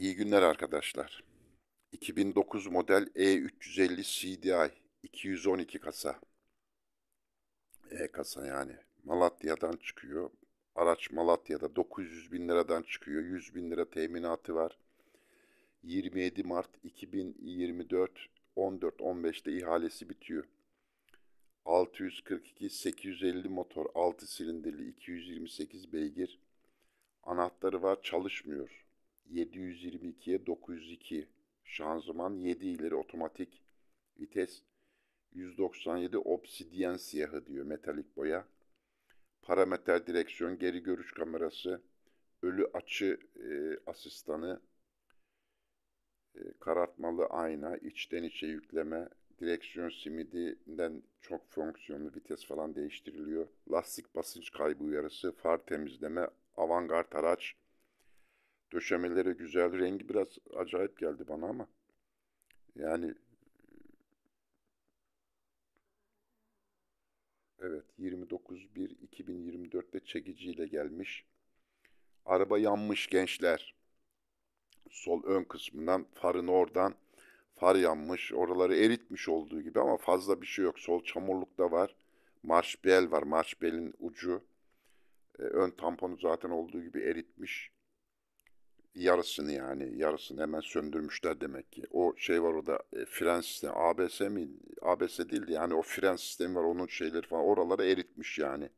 İyi günler arkadaşlar. 2009 model E350 CDI 212 kasa. E kasa yani. Malatya'dan çıkıyor. Araç Malatya'da 900 bin liradan çıkıyor. 100 bin lira teminatı var. 27 Mart 2024 14-15'te ihalesi bitiyor. 642 850 motor 6 silindirli 228 beygir anahtarı var çalışmıyor. 722'ye 902 şanzıman 7 ileri otomatik vites 197 obsidyen siyahı diyor metalik boya. parametre direksiyon, geri görüş kamerası, ölü açı e, asistanı, e, karartmalı ayna, içten içe yükleme, direksiyon simidinden çok fonksiyonlu vites falan değiştiriliyor. Lastik basınç kaybı uyarısı, far temizleme, avantgard araç, Döşemeleri güzel. Rengi biraz acayip geldi bana ama. Yani Evet 29.1.2024'te çekiciyle gelmiş. Araba yanmış gençler. Sol ön kısmından farın oradan far yanmış. Oraları eritmiş olduğu gibi ama fazla bir şey yok. Sol çamurluk da var. Marşbel var. Marşbelin ucu. E, ön tamponu zaten olduğu gibi eritmiş yarısını yani yarısını hemen söndürmüşler demek ki. O şey var orada e, fren sistemi ABS mi? ABS değil yani o fren sistemi var onun şeyleri falan oraları eritmiş yani.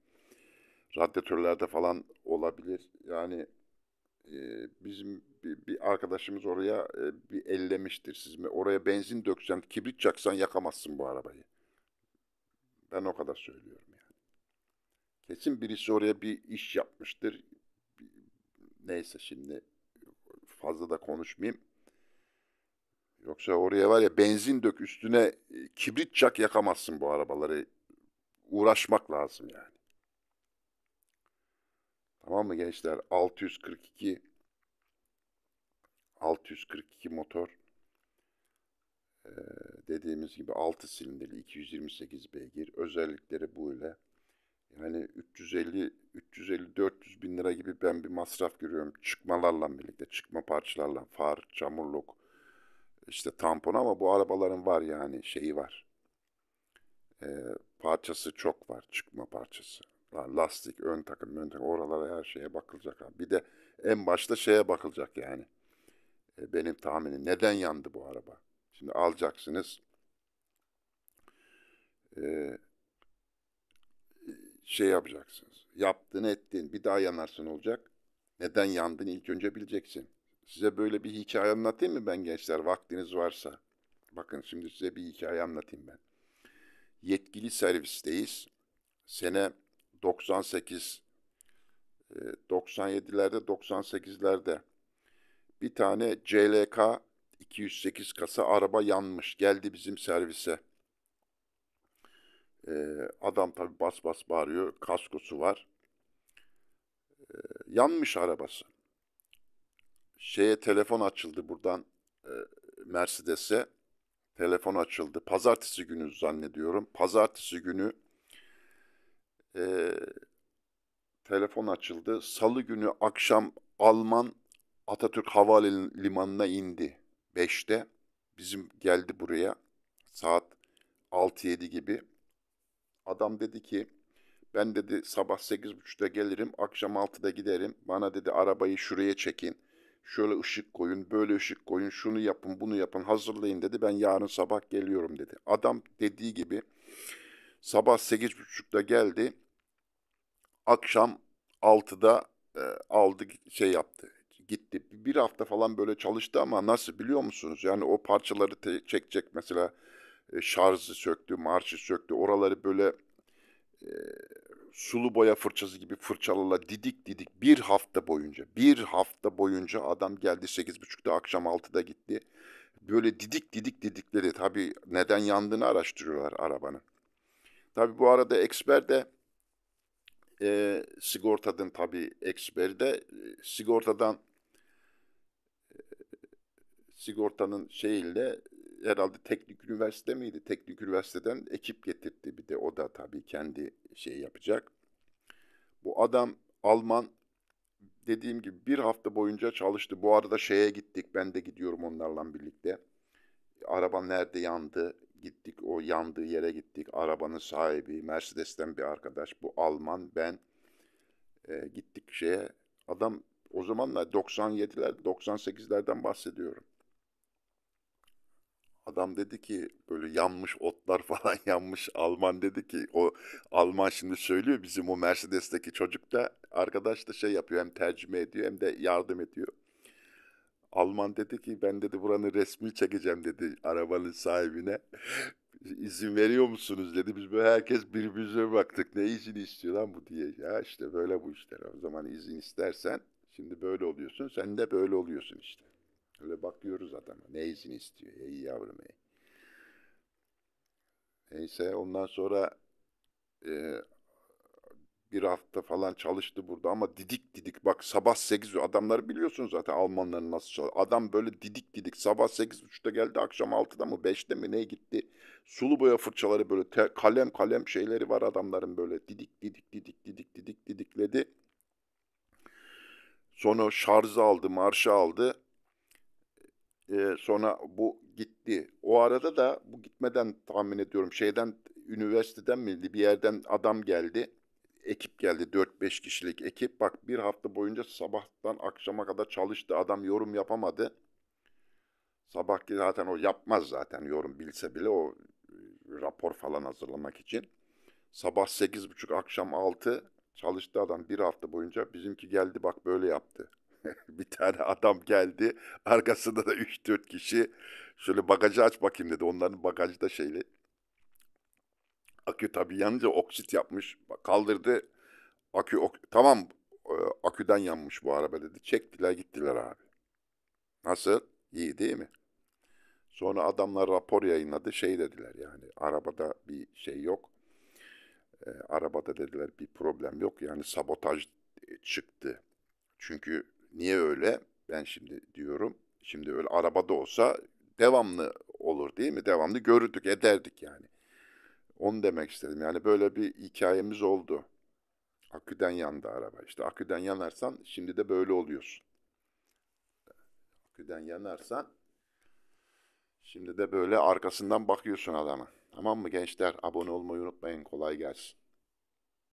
Radyatörlerde falan olabilir. Yani e, bizim bir, bir arkadaşımız oraya e, bir ellemiştir. Siz mi oraya benzin döksen, kibrit çaksan yakamazsın bu arabayı. Ben o kadar söylüyorum yani. Kesin birisi oraya bir iş yapmıştır. Neyse şimdi fazla da konuşmayayım. Yoksa oraya var ya benzin dök üstüne e, kibrit çak yakamazsın bu arabaları. Uğraşmak lazım yani. Tamam mı gençler? 642 642 motor ee, dediğimiz gibi 6 silindirli 228 beygir özellikleri bu ile yani 350 350 400 bin lira gibi ben bir masraf görüyorum çıkmalarla birlikte çıkma parçalarla far, çamurluk, işte tampon ama bu arabaların var yani şeyi var. Ee, parçası çok var çıkma parçası. Lastik, ön takım, ön takım oralara her şeye bakılacak. Bir de en başta şeye bakılacak yani. Ee, benim tahminim neden yandı bu araba? Şimdi alacaksınız. Ee, şey yapacaksınız. Yaptın ettin bir daha yanarsın olacak. Neden yandın ilk önce bileceksin. Size böyle bir hikaye anlatayım mı ben gençler vaktiniz varsa? Bakın şimdi size bir hikaye anlatayım ben. Yetkili servisteyiz. Sene 98, 97'lerde 98'lerde bir tane CLK 208 kasa araba yanmış geldi bizim servise. E, adam tabi bas bas bağırıyor. Kaskosu var. E, yanmış arabası. Şeye telefon açıldı buradan e, Mercedes'e. Telefon açıldı. Pazartesi günü zannediyorum. Pazartesi günü e, telefon açıldı. Salı günü akşam Alman Atatürk Havalimanı'na indi 5'te. Bizim geldi buraya saat 6-7 gibi. Adam dedi ki ben dedi sabah 8.30'da gelirim, akşam 6'da giderim. Bana dedi arabayı şuraya çekin. Şöyle ışık koyun, böyle ışık koyun, şunu yapın, bunu yapın, hazırlayın dedi. Ben yarın sabah geliyorum dedi. Adam dediği gibi sabah 8.30'da geldi. Akşam 6'da e, aldı şey yaptı gitti. Bir hafta falan böyle çalıştı ama nasıl biliyor musunuz? Yani o parçaları çekecek mesela e, şarjı söktü, marşı söktü. Oraları böyle e, sulu boya fırçası gibi fırçalarla didik didik bir hafta boyunca, bir hafta boyunca adam geldi 8.30'da akşam 6'da gitti. Böyle didik didik didikleri tabii neden yandığını araştırıyorlar arabanın. Tabii bu arada eksper de e, sigortadan tabii eksperi de e, sigortadan e, sigortanın şeyiyle herhalde teknik üniversite miydi? Teknik üniversiteden ekip getirdi bir de o da tabii kendi şey yapacak. Bu adam Alman dediğim gibi bir hafta boyunca çalıştı. Bu arada şeye gittik ben de gidiyorum onlarla birlikte. Araba nerede yandı gittik o yandığı yere gittik. Arabanın sahibi Mercedes'ten bir arkadaş bu Alman ben e, gittik şeye adam o zamanlar 97'ler 98'lerden bahsediyorum. Adam dedi ki böyle yanmış otlar falan yanmış Alman dedi ki o Alman şimdi söylüyor bizim o Mercedes'teki çocuk da arkadaş da şey yapıyor hem tercüme ediyor hem de yardım ediyor. Alman dedi ki ben dedi buranın resmi çekeceğim dedi arabanın sahibine. izin veriyor musunuz dedi. Biz böyle herkes birbirimize baktık. Ne izin istiyor lan bu diye. Ya işte böyle bu işler. O zaman izin istersen şimdi böyle oluyorsun. Sen de böyle oluyorsun işte. Şöyle bakıyoruz adama. Ne izin istiyor? Ey yavrum ey. Neyse ondan sonra e, bir hafta falan çalıştı burada ama didik didik bak sabah 8 adamları biliyorsun zaten Almanların nasıl çalışıyor. Adam böyle didik didik sabah 8.30'da geldi akşam 6'da mı 5'te mi ne gitti. Sulu boya fırçaları böyle te, kalem kalem şeyleri var adamların böyle didik didik didik didik didik didikledi. Sonra şarjı aldı marşı aldı. Ee, sonra bu gitti. O arada da bu gitmeden tahmin ediyorum şeyden üniversiteden miydi, bir yerden adam geldi. Ekip geldi 4-5 kişilik ekip. Bak bir hafta boyunca sabahtan akşama kadar çalıştı. Adam yorum yapamadı. Sabahki zaten o yapmaz zaten yorum bilse bile o e, rapor falan hazırlamak için. Sabah 8.30 akşam 6 çalıştı adam bir hafta boyunca. Bizimki geldi bak böyle yaptı. bir tane adam geldi. Arkasında da 3-4 kişi. Şöyle bagajı aç bakayım dedi. Onların bagajı da şeyli. Akü tabii yanınca oksit yapmış. Kaldırdı. Akü ok tamam e, aküden yanmış bu araba dedi. Çektiler gittiler abi. Nasıl? İyi değil mi? Sonra adamlar rapor yayınladı. Şey dediler yani arabada bir şey yok. E, arabada dediler bir problem yok. Yani sabotaj e, çıktı. Çünkü Niye öyle? Ben şimdi diyorum. Şimdi öyle arabada olsa devamlı olur değil mi? Devamlı görürdük, ederdik yani. Onu demek istedim. Yani böyle bir hikayemiz oldu. Aküden yandı araba. İşte aküden yanarsan şimdi de böyle oluyorsun. Aküden yanarsan şimdi de böyle arkasından bakıyorsun adama. Tamam mı gençler? Abone olmayı unutmayın. Kolay gelsin.